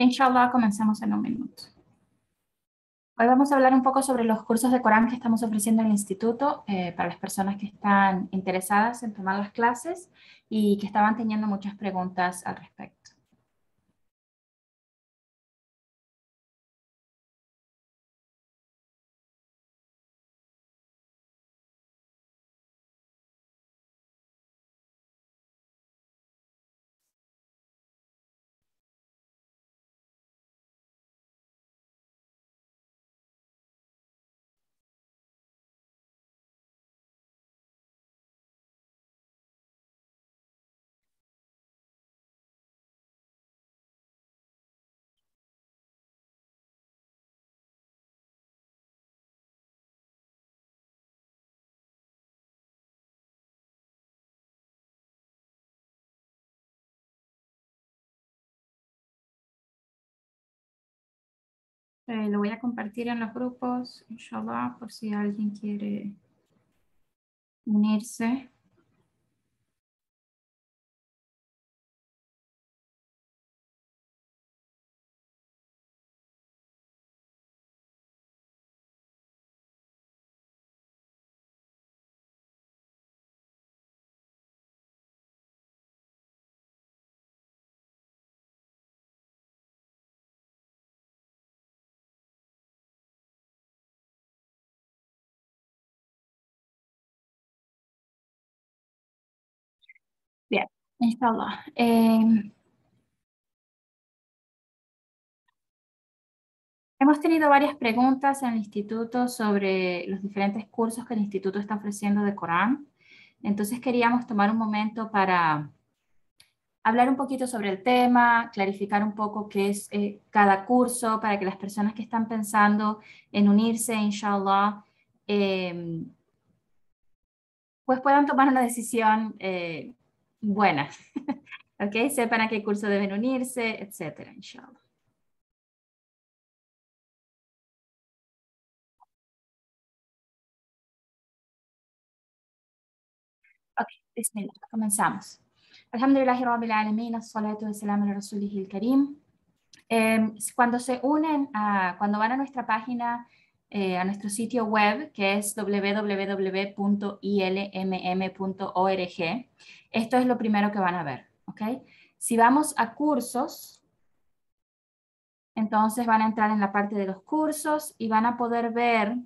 Inshallah, comenzamos en un minuto. Hoy vamos a hablar un poco sobre los cursos de Corán que estamos ofreciendo en el instituto eh, para las personas que están interesadas en tomar las clases y que estaban teniendo muchas preguntas al respecto. Eh, lo voy a compartir en los grupos, inshallah, por si alguien quiere unirse. Inshallah. Eh, hemos tenido varias preguntas en el instituto sobre los diferentes cursos que el instituto está ofreciendo de Corán. Entonces queríamos tomar un momento para hablar un poquito sobre el tema, clarificar un poco qué es eh, cada curso para que las personas que están pensando en unirse, inshallah, eh, pues puedan tomar una decisión eh, buenas. ¿Ok? Sepan a qué curso deben unirse, etcétera, inshallah. Ok, bismillah, comenzamos. Alhamdulillahi Rabbil Alamin, as-salatu wa salam ala rasulihil karim. Eh, em, cuando se unen, a, cuando van a nuestra página eh, a nuestro sitio web que es www.ilmm.org. Esto es lo primero que van a ver. Si vamos a cursos, entonces van a entrar en la parte de los cursos y van a poder ver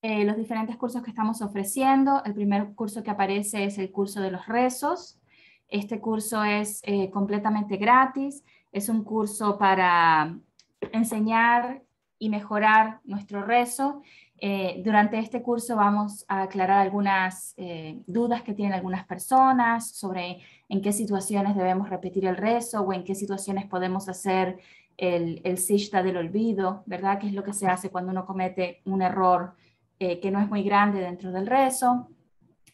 eh, los diferentes cursos que estamos ofreciendo. El primer curso que aparece es el curso de los rezos. Este curso es eh, completamente gratis. Es un curso para enseñar y mejorar nuestro rezo. Eh, durante este curso vamos a aclarar algunas eh, dudas que tienen algunas personas sobre en qué situaciones debemos repetir el rezo o en qué situaciones podemos hacer el, el sishta del olvido, ¿verdad? Que es lo que se hace cuando uno comete un error eh, que no es muy grande dentro del rezo.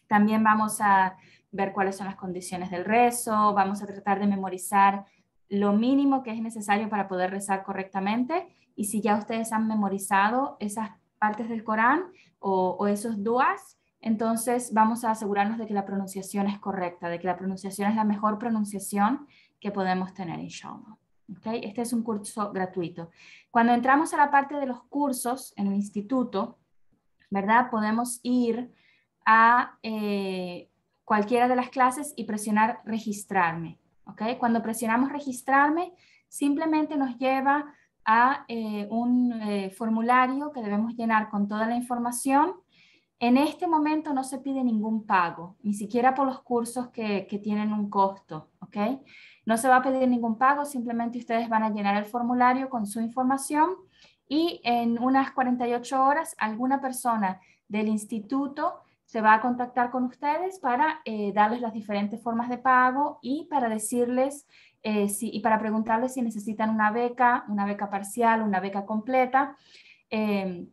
También vamos a ver cuáles son las condiciones del rezo, vamos a tratar de memorizar lo mínimo que es necesario para poder rezar correctamente y si ya ustedes han memorizado esas partes del Corán o, esos duas, entonces vamos a asegurarnos de que la pronunciación es correcta, de que la pronunciación es la mejor pronunciación que podemos tener, inshallah. ¿Okay? Este es un curso gratuito. Cuando entramos a la parte de los cursos en el instituto, ¿verdad? Podemos ir a eh, cualquiera de las clases y presionar registrarme. ¿okay? Cuando presionamos registrarme, simplemente nos lleva a eh, un eh, formulario que debemos llenar con toda la información. En este momento no se pide ningún pago, ni siquiera por los cursos que, que tienen un costo, ¿ok? No se va a pedir ningún pago, simplemente ustedes van a llenar el formulario con su información y en unas 48 horas alguna persona del instituto se va a contactar con ustedes para eh, darles las diferentes formas de pago y para decirles eh, y para preguntarles si necesitan una beca, una beca parcial, una beca completa, em,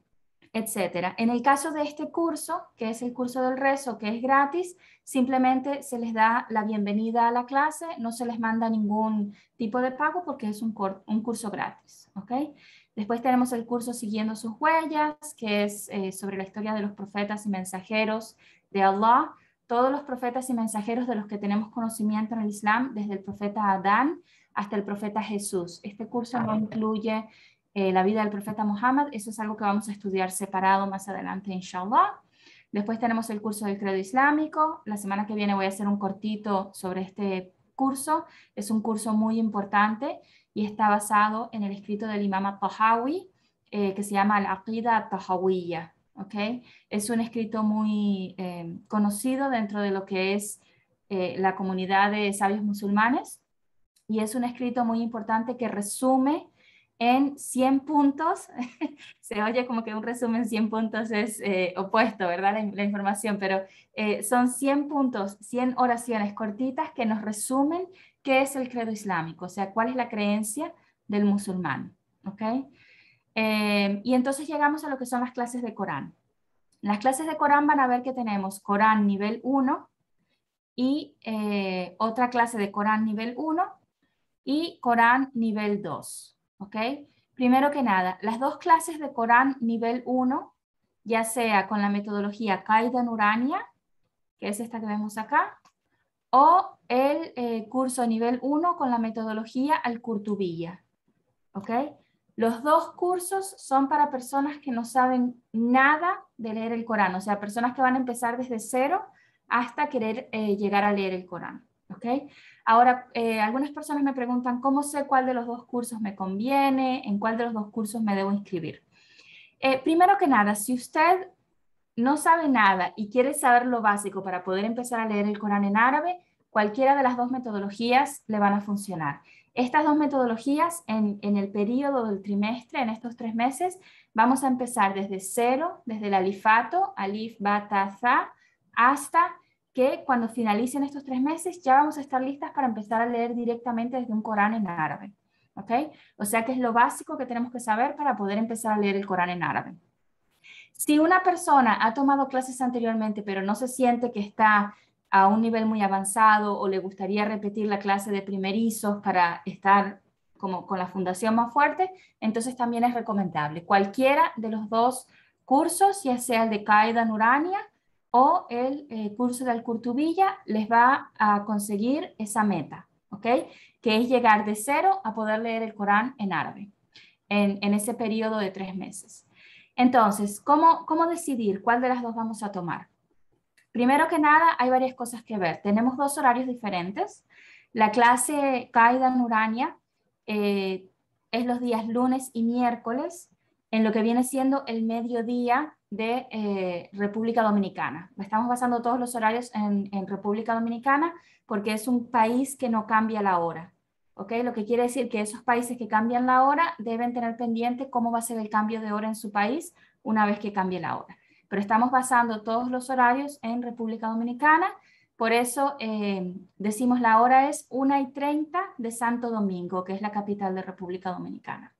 etc. En el caso de este curso, que es el curso del rezo, que es gratis, simplemente se les da la bienvenida a la clase, no se les manda ningún tipo de pago porque es un, curso gratis. ¿okay? Después tenemos el curso Siguiendo sus huellas, que es eh, sobre la historia de los profetas y mensajeros de Allah. Todos los profetas y mensajeros de los que tenemos conocimiento en el Islam, desde el profeta Adán hasta el profeta Jesús. Este curso no incluye eh, la vida del profeta Muhammad, eso es algo que vamos a estudiar separado más adelante, inshallah. Después tenemos el curso del credo islámico. La semana que viene voy a hacer un cortito sobre este curso. Es un curso muy importante y está basado en el escrito del imam al-Tahawi, eh, que se llama Al-Aqidah al-Tahawiyya. Es un escrito muy eh, conocido dentro de lo que es eh, la comunidad de sabios musulmanes y es un escrito muy importante que resume en 100 puntos, se oye como que un resumen 100 puntos es opuesto, ¿verdad? La, la información, pero son 100 puntos, 100 oraciones cortitas que nos resumen qué es el credo islámico, o sea, cuál es la creencia del musulmán. ¿ok? Em, y entonces llegamos a lo que son las clases de Corán. Las clases de Corán van a ver que tenemos Corán nivel 1 y eh, otra clase de Corán nivel 1 y Corán nivel 2. ¿ok? Primero que nada, las dos clases de Corán nivel 1, ya sea con la metodología kaidan Nurania, que es esta que vemos acá, o el eh, curso nivel 1 con la metodología al al ¿Ok? Los dos cursos son para personas que no saben nada de leer el Corán, o sea, personas que van a empezar desde cero hasta querer eh, llegar a leer el Corán. ¿ok? Ahora, eh, algunas personas me preguntan, ¿cómo sé cuál de los dos cursos me conviene? ¿En cuál de los dos cursos me debo inscribir? primero que nada, si usted no sabe nada y quiere saber lo básico para poder empezar a leer el Corán en árabe, cualquiera de las dos metodologías le van a funcionar. Estas dos metodologías en, el periodo del trimestre, en estos tres meses, vamos a empezar desde cero, desde el alifato, alif, bataza, hasta que cuando finalicen estos tres meses ya vamos a estar listas para empezar a leer directamente desde un Corán en árabe. O sea que es lo básico que tenemos que saber para poder empezar a leer el Corán en árabe. Si una persona ha tomado clases anteriormente, pero no se siente que está a un nivel muy avanzado o le gustaría repetir la clase de primerizos para estar como con la fundación más fuerte, entonces también es recomendable cualquiera de los dos cursos, ya sea el de Kaida Nurania o el eh, curso de Kurtubilla, les va a conseguir esa meta, ¿ok? Que es llegar de cero a poder leer el Corán en árabe en, en ese periodo de tres meses. Entonces, ¿cómo, decidir cuál de las dos vamos a tomar? Primero que nada, hay varias cosas que ver. Tenemos dos horarios diferentes. La clase Kaida Urania eh, es los días lunes y miércoles, en lo que viene siendo el mediodía de eh, República Dominicana. Estamos basando todos los horarios en, República Dominicana porque es un país que no cambia la hora. Lo que quiere decir que esos países que cambian la hora deben tener pendiente cómo va a ser el cambio de hora en su país una vez que cambie la hora. Pero estamos basando todos los horarios en República Dominicana, por eso eh, decimos la hora es 1 y 30 de Santo Domingo, que es la capital de República Dominicana,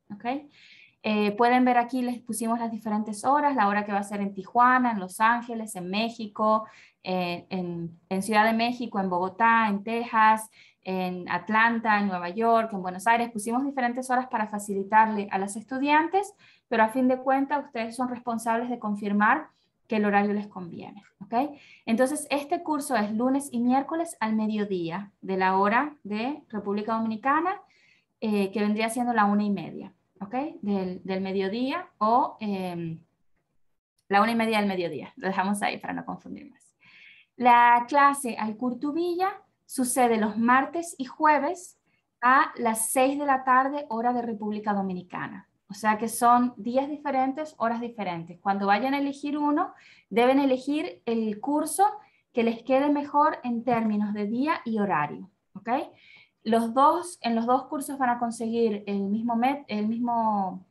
eh, pueden ver aquí, les pusimos las diferentes horas, la hora que va a ser en Tijuana, en Los Ángeles, en México, eh, en, Ciudad de México, en Bogotá, en Texas, en Atlanta, en Nueva York, en Buenos Aires. Pusimos diferentes horas para facilitarle a las estudiantes, pero a fin de cuentas ustedes son responsables de confirmar que el horario les conviene. ¿okay? Entonces, este curso es lunes y miércoles al mediodía de la hora de República Dominicana, eh, que vendría siendo la una y media ¿okay? del, mediodía o em, la una y media del mediodía. Lo dejamos ahí para no confundir más. La clase al Curtubilla sucede los martes y jueves a las 6 de la tarde, hora de República Dominicana. O sea que son días diferentes, horas diferentes. Cuando vayan a elegir uno, deben elegir el curso que les quede mejor en términos de día y horario. ¿ok? Los dos, en los dos cursos van a conseguir el mismo met, el mismo,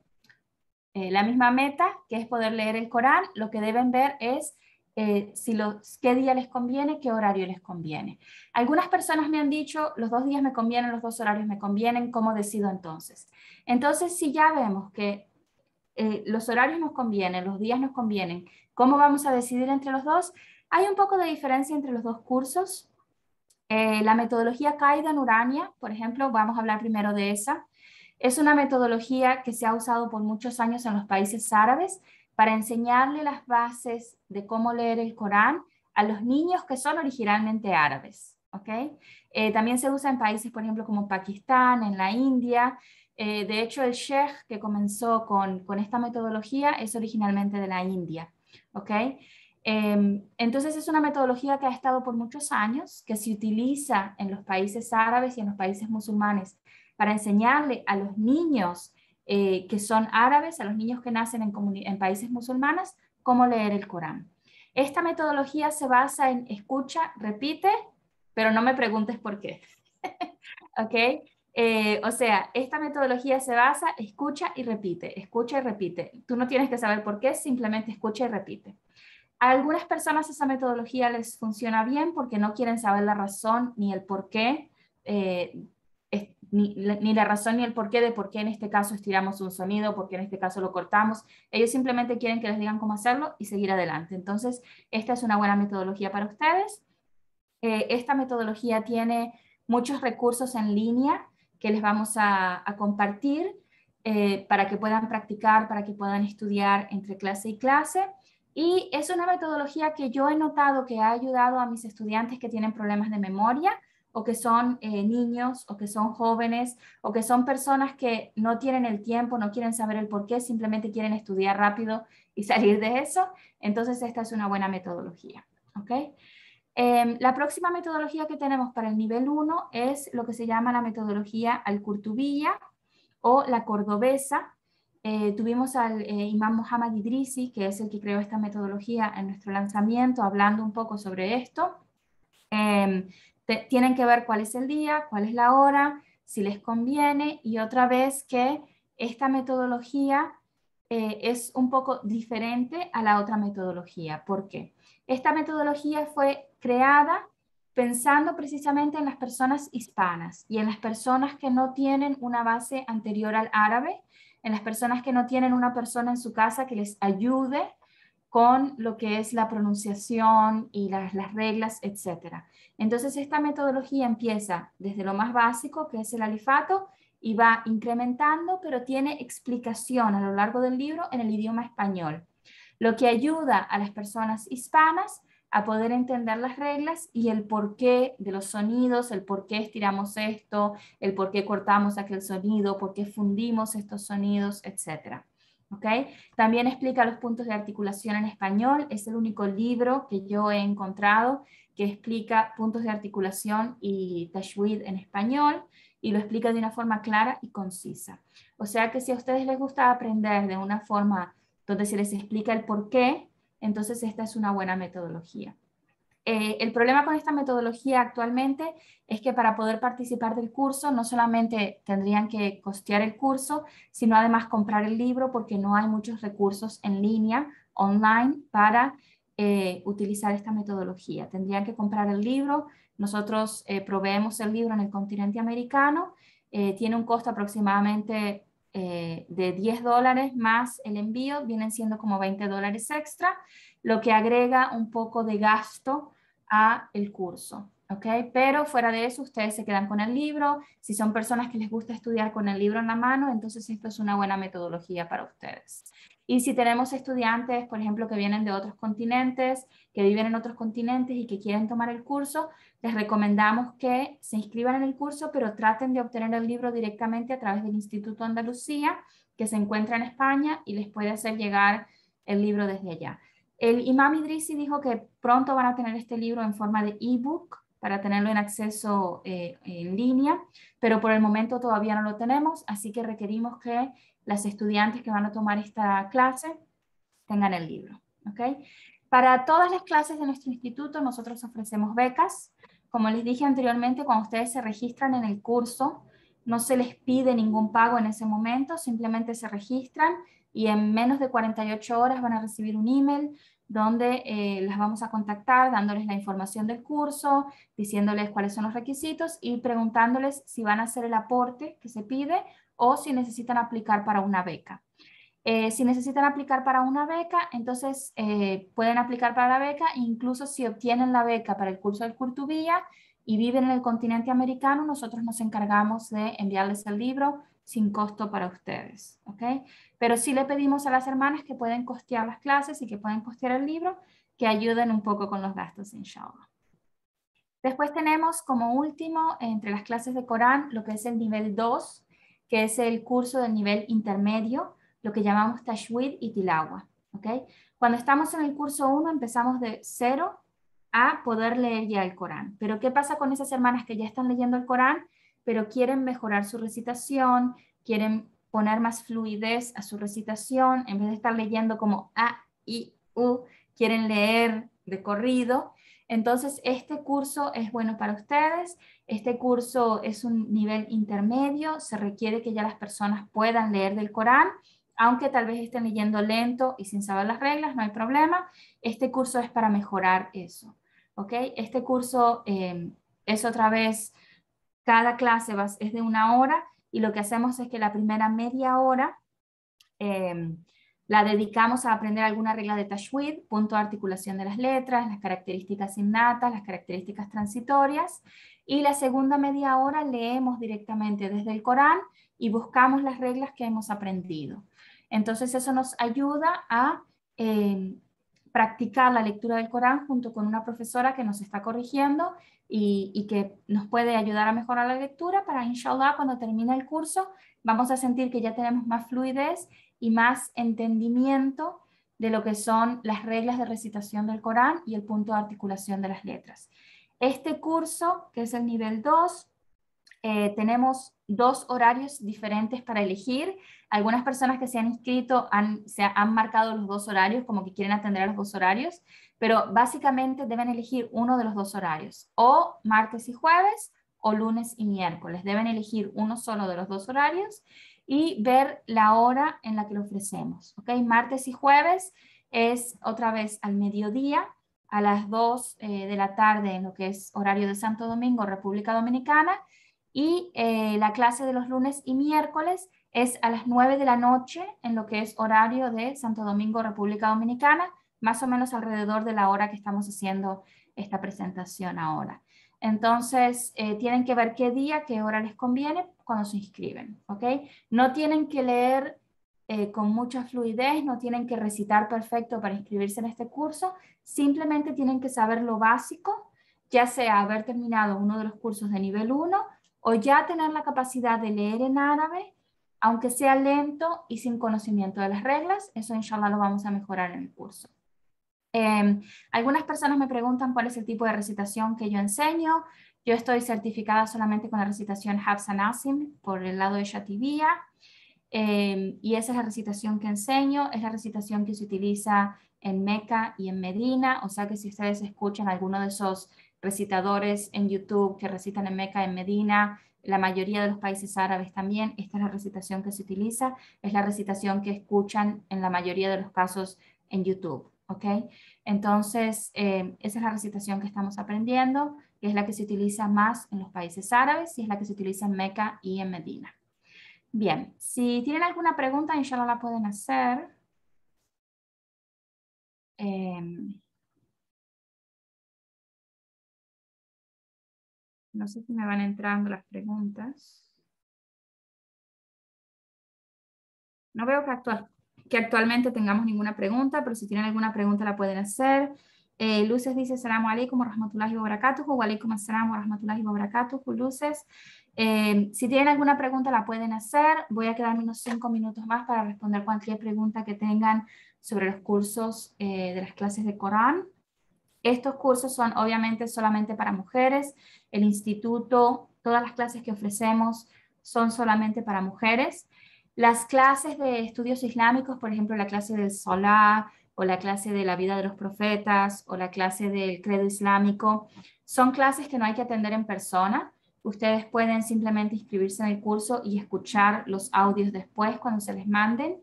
eh, la misma meta, que es poder leer el Corán. Lo que deben ver es eh, si los, qué día les conviene, qué horario les conviene. Algunas personas me han dicho, los dos días me convienen, los dos horarios me convienen, ¿cómo decido entonces? Entonces, si ya vemos que eh, los horarios nos convienen, los días nos convienen, ¿cómo vamos a decidir entre los dos? Hay un poco de diferencia entre los dos cursos. Eh, la metodología Kaidan Urania, por ejemplo, vamos a hablar primero de esa. Es una metodología que se ha usado por muchos años en los países árabes para enseñarle las bases de cómo leer el Corán a los niños que son originalmente árabes. Eh, también se usa en países, por ejemplo, como Pakistán, en la India. Eh, de hecho, el sheikh que comenzó con, esta metodología es originalmente de la India. Em, entonces, es una metodología que ha estado por muchos años, que se utiliza en los países árabes y en los países musulmanes para enseñarle a los niños eh, que son árabes, a los niños que nacen en, países musulmanes, cómo leer el Corán. Esta metodología se basa en escucha, repite, pero no me preguntes por qué. ¿Ok? Eh, o sea, esta metodología se basa, escucha y repite, escucha y repite. Tú no tienes que saber por qué, simplemente escucha y repite. A algunas personas esa metodología les funciona bien porque no quieren saber la razón ni el por qué eh, ni la, razón ni el porqué de por qué en este caso estiramos un sonido, por qué en este caso lo cortamos. Ellos simplemente quieren que les digan cómo hacerlo y seguir adelante. Entonces, esta es una buena metodología para ustedes. Eh, esta metodología tiene muchos recursos en línea que les vamos a, compartir eh, para que puedan practicar, para que puedan estudiar entre clase y clase. Y es una metodología que yo he notado que ha ayudado a mis estudiantes que tienen problemas de memoria o que son eh, niños, o que son jóvenes, o que son personas que no tienen el tiempo, no quieren saber el por qué, simplemente quieren estudiar rápido y salir de eso, entonces esta es una buena metodología. ¿okay? Em, la próxima metodología que tenemos para el nivel 1 es lo que se llama la metodología al Al-Kurtubilla o la cordobesa. Eh, tuvimos al eh, imán Muhammad Idrisi, que es el que creó esta metodología en nuestro lanzamiento, hablando un poco sobre esto. Em, tienen que ver cuál es el día, cuál es la hora, si les conviene y otra vez que esta metodología eh, es un poco diferente a la otra metodología. ¿Por qué? Esta metodología fue creada pensando precisamente en las personas hispanas y en las personas que no tienen una base anterior al árabe, en las personas que no tienen una persona en su casa que les ayude con lo que es la pronunciación y las, reglas, etc. Entonces, esta metodología empieza desde lo más básico, que es el alifato, y va incrementando, pero tiene explicación a lo largo del libro en el idioma español, lo que ayuda a las personas hispanas a poder entender las reglas y el porqué de los sonidos, el por qué estiramos esto, el por qué cortamos aquel sonido, por qué fundimos estos sonidos, etcétera. ¿okay? También explica los puntos de articulación en español, es el único libro que yo he encontrado que explica puntos de articulación y tashwid en español y lo explica de una forma clara y concisa. O sea que si a ustedes les gusta aprender de una forma donde se les explica el por qué, entonces esta es una buena metodología. Eh, el problema con esta metodología actualmente es que para poder participar del curso no solamente tendrían que costear el curso, sino además comprar el libro porque no hay muchos recursos en línea, online, para eh, utilizar esta metodología. Tendrían que comprar el libro, nosotros eh, proveemos el libro en el continente americano, tiene un costo aproximadamente de 10 dólares más el envío, vienen siendo como 20 dólares extra, lo que agrega un poco de gasto a el curso. ¿ok? Pero fuera de eso, ustedes se quedan con el libro. Si son personas que les gusta estudiar con el libro en la mano, entonces esto es una buena metodología para ustedes. Y si tenemos estudiantes, por ejemplo, que vienen de otros continentes, que viven en otros continentes y que quieren tomar el curso, les recomendamos que se inscriban en el curso, pero traten de obtener el libro directamente a través del Instituto Andalucía, que se encuentra en España y les puede hacer llegar el libro desde allá. El imam Idrisi dijo que pronto van a tener este libro en forma de ebook para tenerlo en acceso eh, en línea, pero por el momento todavía no lo tenemos, así que requerimos que las estudiantes que van a tomar esta clase tengan el libro. ¿okay? Para todas las clases de nuestro instituto nosotros ofrecemos becas. Como les dije anteriormente, cuando ustedes se registran en el curso, no se les pide ningún pago en ese momento, simplemente se registran y en menos de 48 horas van a recibir un email donde eh, las vamos a contactar dándoles la información del curso, diciéndoles cuáles son los requisitos y preguntándoles si van a hacer el aporte que se pide o si necesitan aplicar para una beca. Eh, si necesitan aplicar para una beca, entonces eh, pueden aplicar para la beca, incluso si obtienen la beca para el curso del Curtubilla y viven en el continente americano, nosotros nos encargamos de enviarles el libro sin costo para ustedes. ¿okay? Pero sí le pedimos a las hermanas que pueden costear las clases y que pueden costear el libro, que ayuden un poco con los gastos, en inshallah. Después tenemos como último, entre las clases de Corán, lo que es el nivel 2, que es el curso del nivel intermedio, lo que llamamos Tashwid y Tilawa. ¿okay? Cuando estamos en el curso 1 empezamos de cero a poder leer ya el Corán. Pero ¿qué pasa con esas hermanas que ya están leyendo el Corán, pero quieren mejorar su recitación, quieren poner más fluidez a su recitación, en vez de estar leyendo como A, I, U, quieren leer de corrido. Entonces, este curso es bueno para ustedes. Este curso es un nivel intermedio, se requiere que ya las personas puedan leer del Corán, aunque tal vez estén leyendo lento y sin saber las reglas, no hay problema. Este curso es para mejorar eso. ¿ok? Este curso eh, es otra vez, cada clase es de una hora y lo que hacemos es que la primera media hora em, la dedicamos a aprender alguna regla de Tashwid, punto de articulación de las letras, las características innatas, las características transitorias, y la segunda media hora leemos directamente desde el Corán y buscamos las reglas que hemos aprendido. Entonces eso nos ayuda a em, practicar la lectura del Corán junto con una profesora que nos está corrigiendo y, que nos puede ayudar a mejorar la lectura para, inshallah, cuando termine el curso, vamos a sentir que ya tenemos más fluidez y más entendimiento de lo que son las reglas de recitación del Corán y el punto de articulación de las letras. Este curso, que es el nivel 2, eh, tenemos dos horarios diferentes para elegir. Algunas personas que se han inscrito han, se han marcado los dos horarios, como que quieren atender a los dos horarios, pero básicamente deben elegir uno de los dos horarios, o martes y jueves, o lunes y miércoles. Deben elegir uno solo de los dos horarios y ver la hora en la que lo ofrecemos. okay Martes y jueves es otra vez al mediodía, a las 2 eh, de la tarde en lo que es horario de Santo Domingo, República Dominicana, y eh, la clase de los lunes y miércoles es a las 9 de la noche en lo que es horario de Santo Domingo, República Dominicana, más o menos alrededor de la hora que estamos haciendo esta presentación ahora. Entonces, eh, tienen que ver qué día, qué hora les conviene cuando se inscriben, ¿ok? No tienen que leer eh, con mucha fluidez, no tienen que recitar perfecto para inscribirse en este curso, simplemente tienen que saber lo básico, ya sea haber terminado uno de los cursos de nivel 1 o ya tener la capacidad de leer en árabe, aunque sea lento y sin conocimiento de las reglas, eso inshallah lo vamos a mejorar en el curso. Em, algunas personas me preguntan cuál es el tipo de recitación que yo enseño. Yo estoy certificada solamente con la recitación Hafsa Asim, por el lado de Shatibia. Em, y esa es la recitación que enseño, es la recitación que se utiliza en Meca y en Medina, o sea que si ustedes escuchan alguno de esos recitadores en YouTube que recitan en Meca, en Medina, la mayoría de los países árabes también, esta es la recitación que se utiliza, es la recitación que escuchan en la mayoría de los casos en YouTube, ¿ok? Entonces, eh, esa es la recitación que estamos aprendiendo, que es la que se utiliza más en los países árabes y es la que se utiliza en Meca y en Medina. Bien, si tienen alguna pregunta, inshallah la pueden hacer. Em, No sé si me van entrando las preguntas. No veo que, que actualmente tengamos ninguna pregunta, pero si tienen alguna pregunta la pueden hacer. Eh, luces dice, salamu alaikum rahmatullahi wa barakatuhu, wa alaikum rahmatullahi wa Luces. Eh, si tienen alguna pregunta la pueden hacer, voy a quedarme unos cinco minutos más para responder cualquier pregunta que tengan sobre los cursos eh, de las clases de Corán. Estos cursos son obviamente solamente para mujeres. El instituto, todas las clases que ofrecemos son solamente para mujeres. Las clases de estudios islámicos, por ejemplo, la clase del Salah o la clase de la vida de los profetas o la clase del credo islámico, son clases que no hay que atender en persona. Ustedes pueden simplemente inscribirse en el curso y escuchar los audios después cuando se les manden.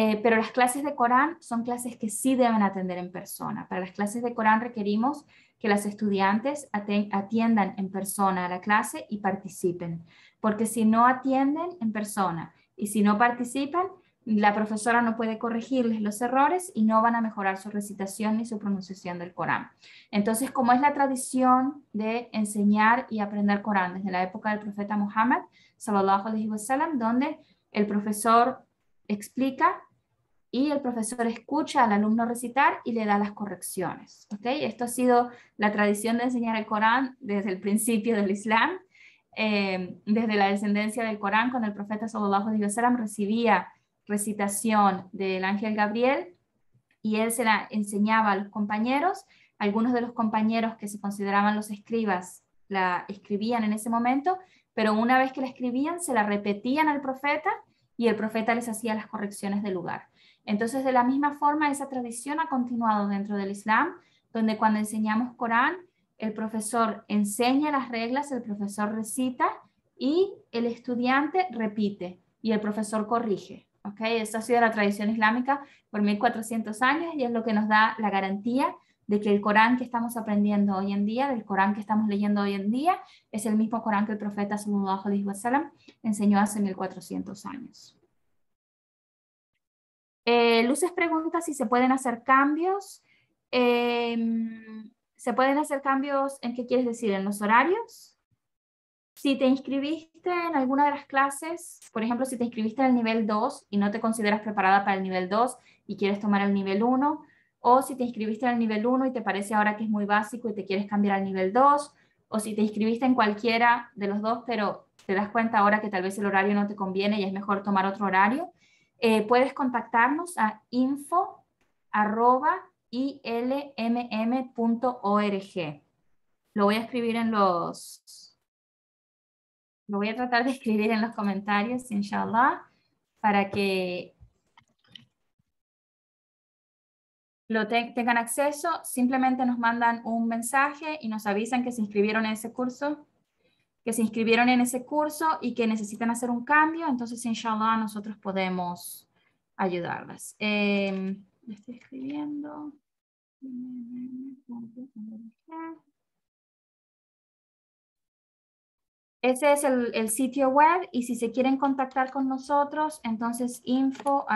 Eh, pero las clases de Corán son clases que sí deben atender en persona. Para las clases de Corán requerimos que las estudiantes atiendan en persona a la clase y participen, porque si no atienden en persona y si no participan, la profesora no puede corregirles los errores y no van a mejorar su recitación ni su pronunciación del Corán. Entonces, como es la tradición de enseñar y aprender Corán desde la época del profeta Muhammad, sallallahu alaihi wasallam, donde el profesor explica y el profesor escucha al alumno recitar y le da las correcciones. ¿okay? Esto ha sido la tradición de enseñar el Corán desde el principio del Islam. Em, desde la descendencia del Corán, cuando el profeta Sallallahu Alaihi Wasallam recibía recitación del ángel Gabriel y él se la enseñaba a los compañeros. Algunos de los compañeros que se consideraban los escribas la escribían en ese momento, pero una vez que la escribían se la repetían al profeta y el profeta les hacía las correcciones del lugar. Entonces, de la misma forma, esa tradición ha continuado dentro del Islam, donde cuando enseñamos Corán, el profesor enseña las reglas, el profesor recita y el estudiante repite y el profesor corrige. Okay, esa ha sido la tradición islámica por 1400 años y es lo que nos da la garantía de que el Corán que estamos aprendiendo hoy en día, del Corán que estamos leyendo hoy en día, es el mismo Corán que el profeta sallallahu enseñó hace 1400 años. Eh, Luces pregunta si se pueden hacer cambios. Em, ¿Se pueden hacer cambios en qué quieres decir? ¿En los horarios? Si te inscribiste en alguna de las clases, por ejemplo, si te inscribiste en el nivel 2 y no te consideras preparada para el nivel 2 y quieres tomar el nivel 1, o si te inscribiste en el nivel 1 y te parece ahora que es muy básico y te quieres cambiar al nivel 2, o si te inscribiste en cualquiera de los dos, pero te das cuenta ahora que tal vez el horario no te conviene y es mejor tomar otro horario, eh, puedes contactarnos a info.ilmm.org Lo voy a escribir en los... Lo voy a tratar de escribir en los comentarios, inshallah, para que lo tengan acceso. Simplemente nos mandan un mensaje y nos avisan que se inscribieron en ese curso que se inscribieron en ese curso y que necesitan hacer un cambio, entonces inshallah nosotros podemos ayudarlas. Eh, estoy escribiendo. Ese es el, el, sitio web y si se quieren contactar con nosotros, entonces info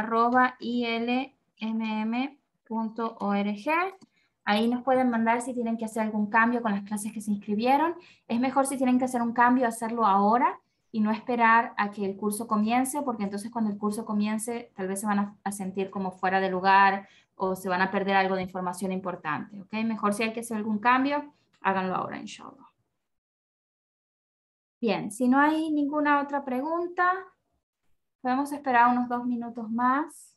Ahí nos pueden mandar si tienen que hacer algún cambio con las clases que se inscribieron. Es mejor si tienen que hacer un cambio, hacerlo ahora y no esperar a que el curso comience, porque entonces cuando el curso comience tal vez se van a, sentir como fuera de lugar o se van a perder algo de información importante. ¿okay? Mejor si hay que hacer algún cambio, háganlo ahora, inshallah. Bien, si no hay ninguna otra pregunta, podemos esperar unos dos minutos más.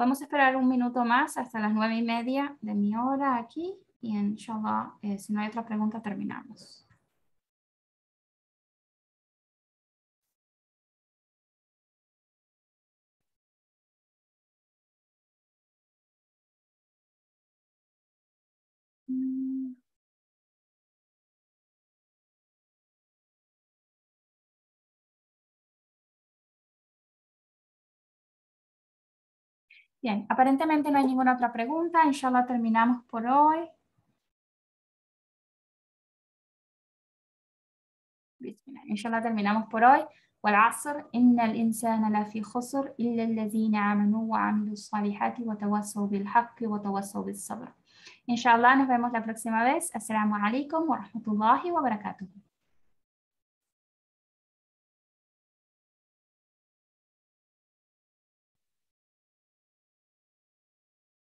Podemos esperar un minuto más hasta las nueve y media de mi hora aquí y en eh, si no hay otra pregunta, terminamos. Bien, aparentemente no hay ninguna otra pregunta. Inshallah terminamos por hoy. Inshallah terminamos por hoy. والعصر إن الإنسان إلا الذين وعملوا الصالحات بالحق بالصبر. Inshallah nos vemos la próxima vez. Assalamu alaikum wa rahmatullahi wa barakatuh.